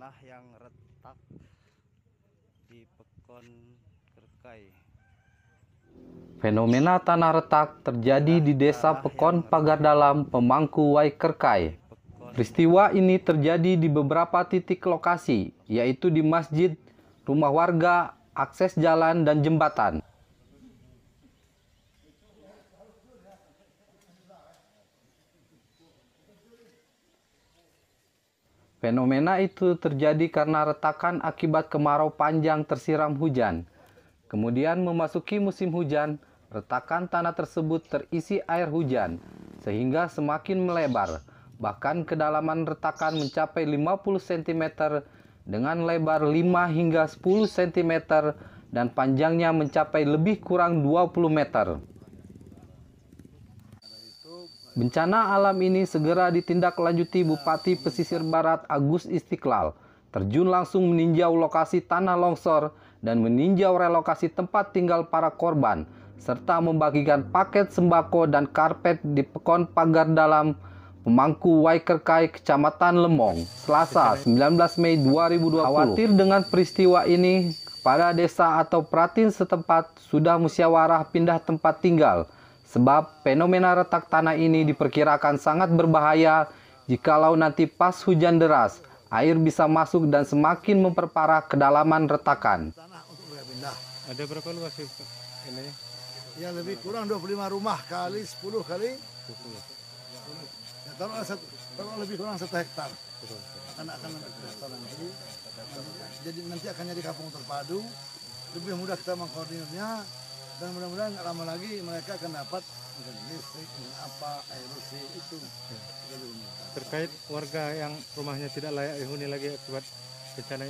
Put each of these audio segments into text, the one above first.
tanah yang retak di Pekon Kerkai. Fenomena tanah retak terjadi di desa Pekon Pagar Dalam, Pemangku Wai Kerkai. Peristiwa ini terjadi di beberapa titik lokasi, yaitu di masjid, rumah warga, akses jalan, dan jembatan. Fenomena itu terjadi karena retakan akibat kemarau panjang tersiram hujan. Kemudian memasuki musim hujan, retakan tanah tersebut terisi air hujan sehingga semakin melebar. Bahkan kedalaman retakan mencapai 50 cm dengan lebar 5 hingga 10 cm dan panjangnya mencapai lebih kurang 20 meter. Bencana alam ini segera ditindaklanjuti Bupati Pesisir Barat Agus Istiqlal. Terjun langsung meninjau lokasi tanah longsor dan meninjau relokasi tempat tinggal para korban, serta membagikan paket sembako dan karpet di Pekon Pagar Dalam, Pemangku Waikerkai, Kecamatan Lemong, Selasa 19 Mei 2020. Khawatir dengan peristiwa ini, para desa atau pratin setempat sudah musyawarah pindah tempat tinggal – Sebab fenomena retak tanah ini diperkirakan sangat berbahaya jikalau nanti pas hujan deras, air bisa masuk dan semakin memperparah kedalaman retakan. Ada berapa luas ini? Ya lebih kurang 25 rumah kali 10 kali. Ya, taruh, taruh lebih kurang satu hektar. Karena akan nanti. Jadi nanti akan jadi kampung terpadu. Lebih mudah kita mengkoordinirnya, dan mudah-mudahan lama lagi mereka akan dapat listrik apa air bersih itu terkait warga yang rumahnya tidak layak dihuni lagi akibat bencana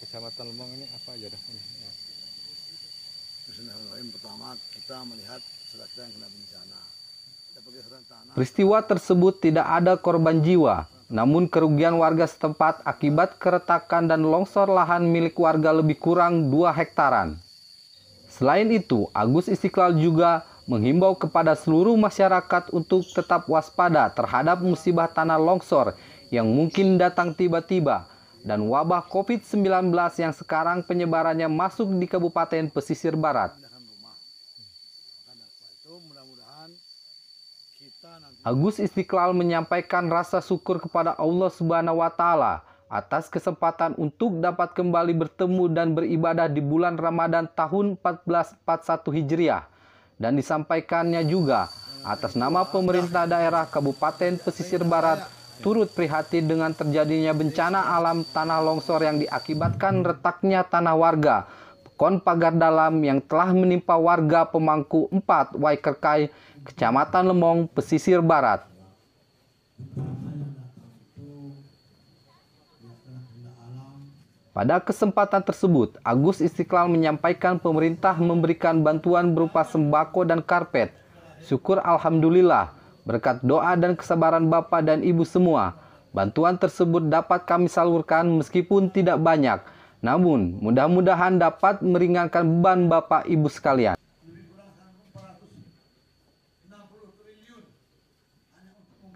kecamatan Lemong ini apa aja dah ya. Bismillahirrahmanirrahim pertama kita melihat saudara yang kena bencana Peristiwa tersebut tidak ada korban jiwa, namun kerugian warga setempat akibat keretakan dan longsor lahan milik warga lebih kurang 2 hektaran. Selain itu, Agus Istiqlal juga menghimbau kepada seluruh masyarakat untuk tetap waspada terhadap musibah tanah longsor yang mungkin datang tiba-tiba dan wabah COVID-19 yang sekarang penyebarannya masuk di Kabupaten Pesisir Barat. Agus Istiqlal menyampaikan rasa syukur kepada Allah Subhanahu wa taala atas kesempatan untuk dapat kembali bertemu dan beribadah di bulan Ramadan tahun 1441 Hijriah dan disampaikannya juga atas nama pemerintah daerah Kabupaten Pesisir Barat turut prihatin dengan terjadinya bencana alam tanah longsor yang diakibatkan retaknya tanah warga kon pagar dalam yang telah menimpa warga pemangku 4 Waikerkai, Kecamatan Lemong, Pesisir Barat. Pada kesempatan tersebut, Agus Istiqlal menyampaikan pemerintah memberikan bantuan berupa sembako dan karpet. Syukur Alhamdulillah, berkat doa dan kesabaran Bapak dan Ibu semua, bantuan tersebut dapat kami salurkan meskipun tidak banyak. Namun, mudah-mudahan dapat meringankan beban Bapak Ibu sekalian.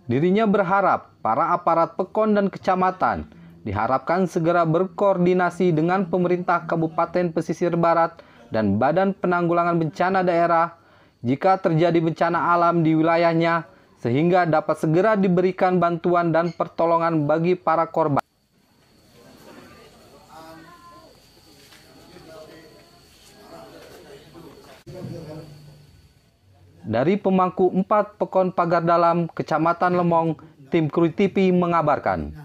Dirinya berharap para aparat pekon dan kecamatan diharapkan segera berkoordinasi dengan pemerintah Kabupaten Pesisir Barat dan Badan Penanggulangan Bencana Daerah jika terjadi bencana alam di wilayahnya sehingga dapat segera diberikan bantuan dan pertolongan bagi para korban. Dari pemangku empat Pekon Pagar Dalam, Kecamatan Lemong, tim Kru TV mengabarkan.